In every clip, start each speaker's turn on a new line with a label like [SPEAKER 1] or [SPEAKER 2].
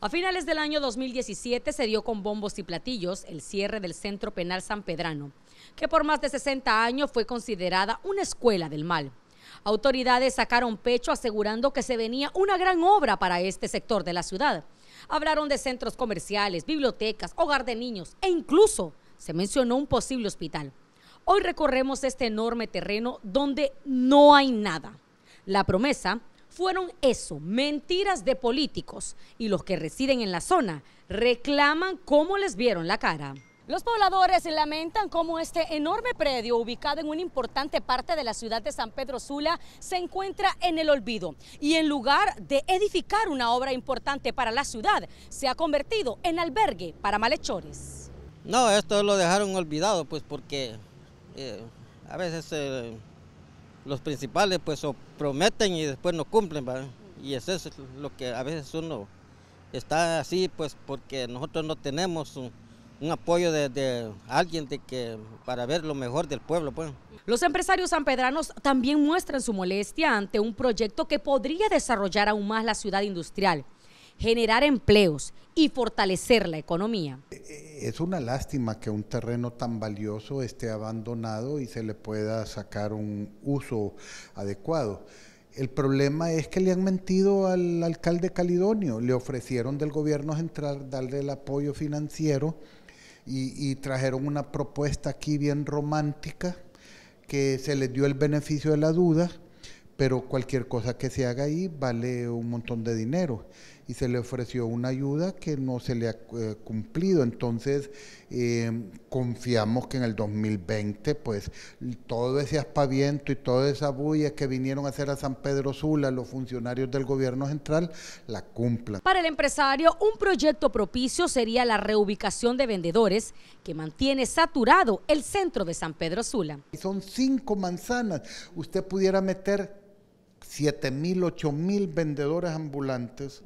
[SPEAKER 1] A finales del año 2017 se dio con bombos y platillos el cierre del Centro Penal San Pedrano, que por más de 60 años fue considerada una escuela del mal. Autoridades sacaron pecho asegurando que se venía una gran obra para este sector de la ciudad. Hablaron de centros comerciales, bibliotecas, hogar de niños e incluso se mencionó un posible hospital. Hoy recorremos este enorme terreno donde no hay nada. La promesa fueron eso, mentiras de políticos. Y los que residen en la zona reclaman cómo les vieron la cara. Los pobladores lamentan cómo este enorme predio, ubicado en una importante parte de la ciudad de San Pedro Sula, se encuentra en el olvido y en lugar de edificar una obra importante para la ciudad, se ha convertido en albergue para malhechores.
[SPEAKER 2] No, esto lo dejaron olvidado, pues porque eh, a veces eh, los principales pues prometen y después no cumplen, Y eso es lo que a veces uno está así pues porque nosotros no tenemos un, apoyo de, alguien de que para ver lo mejor del pueblo pues.
[SPEAKER 1] Los empresarios sanpedranos también muestran su molestia ante un proyecto que podría desarrollar aún más la ciudad industrial, generar empleos y fortalecer la economía.
[SPEAKER 3] Es una lástima que un terreno tan valioso esté abandonado y se le pueda sacar un uso adecuado. El problema es que le han mentido al alcalde calidonio, le ofrecieron del gobierno central darle el apoyo financiero y, y trajeron una propuesta aquí bien romántica que se les dio el beneficio de la duda, pero cualquier cosa que se haga ahí vale un montón de dinero y se le ofreció una ayuda que no se le ha eh, cumplido. Entonces, em, confiamos que en el 2020, pues todo ese aspaviento y toda esa bulla que vinieron a hacer a San Pedro Sula los funcionarios del gobierno central, la cumplan.
[SPEAKER 1] Para el empresario, un proyecto propicio sería la reubicación de vendedores que mantiene saturado el centro de San Pedro Sula. Son cinco manzanas. Usted
[SPEAKER 3] pudiera meter 7.000, mil, vendedores ambulantes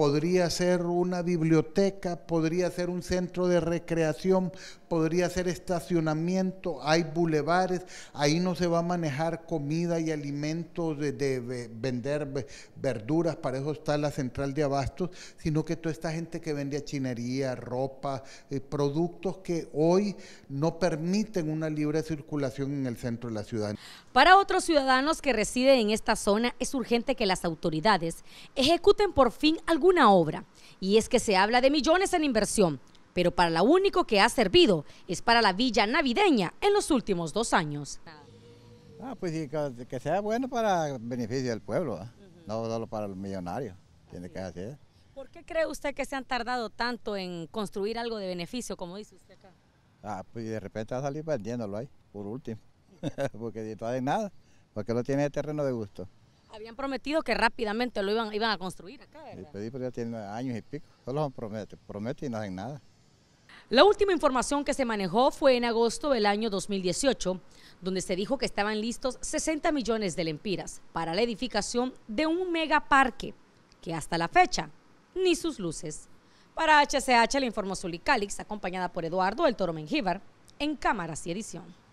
[SPEAKER 3] podría ser una biblioteca, podría ser un centro de recreación, podría ser estacionamiento, hay bulevares, ahí no se va a manejar comida y alimentos de, vender verduras, para eso está la central de abastos, sino que toda esta gente que vende chinería, ropa, eh, productos que hoy no permiten una libre circulación en el centro de la ciudad.
[SPEAKER 1] Para otros ciudadanos que residen en esta zona, es urgente que las autoridades ejecuten por fin algún una obra. Y es que se habla de millones en inversión, pero para lo único que ha servido es para la villa navideña en los últimos dos años.
[SPEAKER 2] Ah, pues que sea bueno para beneficio del pueblo, no solo para los millonarios, tiene que hacer.
[SPEAKER 1] ¿Por qué cree usted que se han tardado tanto en construir algo de beneficio, como dice usted acá?
[SPEAKER 2] Ah, pues de repente va a salir vendiéndolo ahí, por último, porque hay nada, porque no tiene terreno de gusto.
[SPEAKER 1] Habían prometido que rápidamente lo iban, a construir acá,
[SPEAKER 2] ¿verdad? pero ya tiene años y pico, solo promete, prometen y no hacen nada.
[SPEAKER 1] La última información que se manejó fue en agosto del año 2018, donde se dijo que estaban listos 60 millones de lempiras para la edificación de un megaparque, que hasta la fecha ni sus luces. Para HCH le informó Zully acompañada por Eduardo El Toro Mengíbar, en Cámaras y Edición.